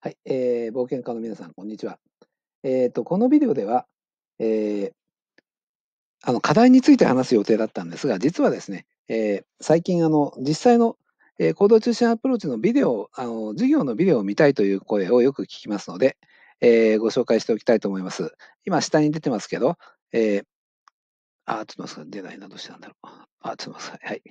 はい、えー、冒険家の皆さん、こんにちは。えっ、ー、と、このビデオでは、えー、あの、課題について話す予定だったんですが、実はですね、えー、最近、あの、実際の、えー、行動中心アプローチのビデオ、あの、授業のビデオを見たいという声をよく聞きますので、えー、ご紹介しておきたいと思います。今、下に出てますけど、えー、あ、ちょっと待って出ないな、どうしたんだろう。あ、ちょっと待ってはい。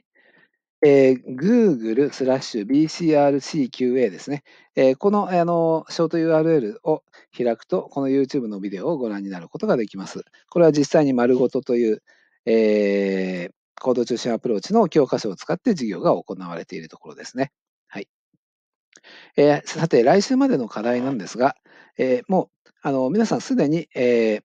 えー、Google スラッシュ BCRCQA ですね。えー、この、あの、ショート URL を開くと、この YouTube のビデオをご覧になることができます。これは実際に丸ごとという、えー、行動中心アプローチの教科書を使って授業が行われているところですね。はい。えー、さて、来週までの課題なんですが、えー、もう、あの、皆さんすでに、えー、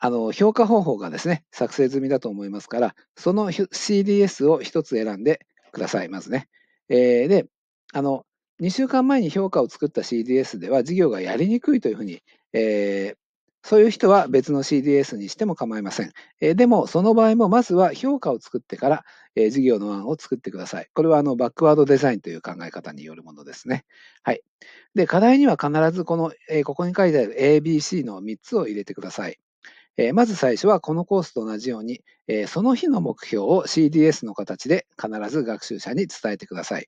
あの、評価方法がですね、作成済みだと思いますから、その CDS を一つ選んでください、まずね。えー、で、あの、2週間前に評価を作った CDS では事業がやりにくいというふうに、えー、そういう人は別の CDS にしても構いません。えー、でも、その場合もまずは評価を作ってから、えー、事業の案を作ってください。これはあのバックワードデザインという考え方によるものですね。はい。で、課題には必ずこの、えここに書いてある ABC の3つを入れてください。えー、まず最初はこのコースと同じように、えー、その日の目標を CDS の形で必ず学習者に伝えてください。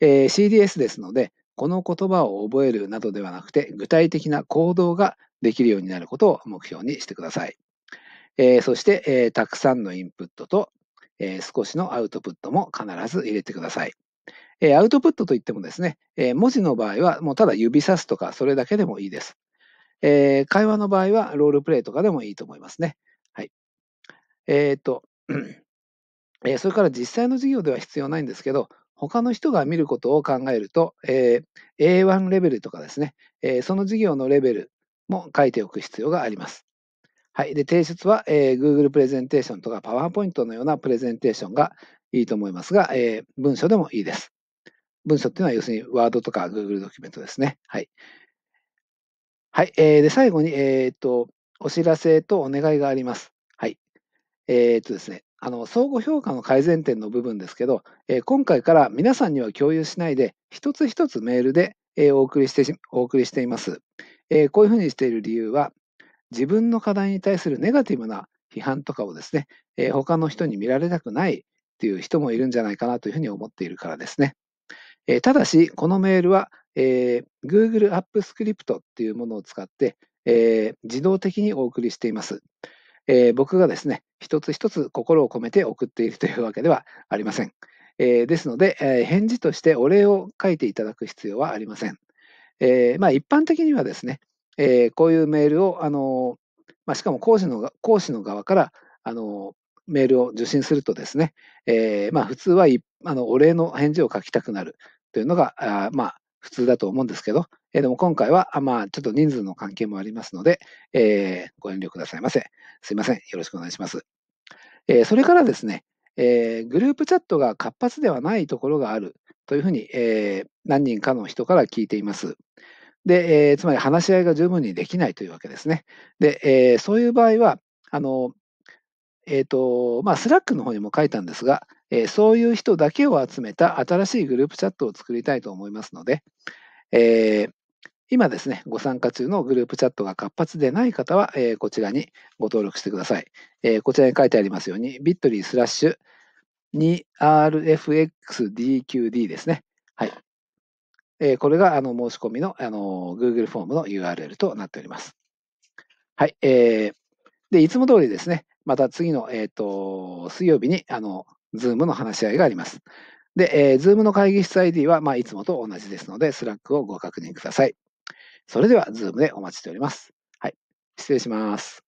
えー、CDS ですので、この言葉を覚えるなどではなくて、具体的な行動ができるようになることを目標にしてください。えー、そして、えー、たくさんのインプットと、えー、少しのアウトプットも必ず入れてください。えアウトプットといってもですね、え文字の場合はもうただ指さすとかそれだけでもいいです。えー、会話の場合はロールプレイとかでもいいと思いますね。はい。えー、っと、えー、それから実際の授業では必要ないんですけど、他の人が見ることを考えると、えー、A1 レベルとかですね、えー、その授業のレベルも書いておく必要があります。はい。で、提出は、えー、Google プレゼンテーションとか PowerPoint のようなプレゼンテーションがいいと思いますが、えー、文書でもいいです。文書っていうのは要するに Word とか Google ドキュメントですね。はい。はい。えー、で、最後に、えー、っと、お知らせとお願いがあります。はい。えー、っとですね、あの、相互評価の改善点の部分ですけど、えー、今回から皆さんには共有しないで、一つ一つメールで、えー、お送りしてお送りしています、えー。こういうふうにしている理由は、自分の課題に対するネガティブな批判とかをですね、えー、他の人に見られたくないっていう人もいるんじゃないかなというふうに思っているからですね。えー、ただし、このメールはえー、Google App Script っていうものを使って、えー、自動的にお送りしています。えー、僕がですね、一つ一つ心を込めて送っているというわけではありません。えー、ですので、え返事としてお礼を書いていただく必要はありません。えまあ、一般的にはですね、えこういうメールを、あのまあ、しかも講師の講師の側から、あのメールを受信するとですね、えまあ、普通はあのお礼の返事を書きたくなるというのが、あまあ、普通だと思うんですけど、えー、でも今回は、まあ、ちょっと人数の関係もありますので、えー、ご遠慮くださいませ。すいません。よろしくお願いします。えー、それからですね、えー、グループチャットが活発ではないところがあるというふうに、えー、何人かの人から聞いています。で、えー、つまり話し合いが十分にできないというわけですね。で、えー、そういう場合は、あの、えっ、ー、と、まあ、スラックの方にも書いたんですが、えー、そういう人だけを集めた新しいグループチャットを作りたいと思いますので、えー、今ですね、ご参加中のグループチャットが活発でない方は、えー、こちらにご登録してください、えー。こちらに書いてありますように、bit.ly スラッシュ 2rfxdqd ですね。はい。えー、これがあの申し込みのあの Google フォームの URL となっております。はい。えー、で、いつも通りですね、また次の、えっ、ー、と、水曜日に、あの、ズームの話し合いがあります。で、えー、ズームの会議室 ID は、まあ、いつもと同じですので、スラックをご確認ください。それでは、ズームでお待ちしております。はい。失礼します。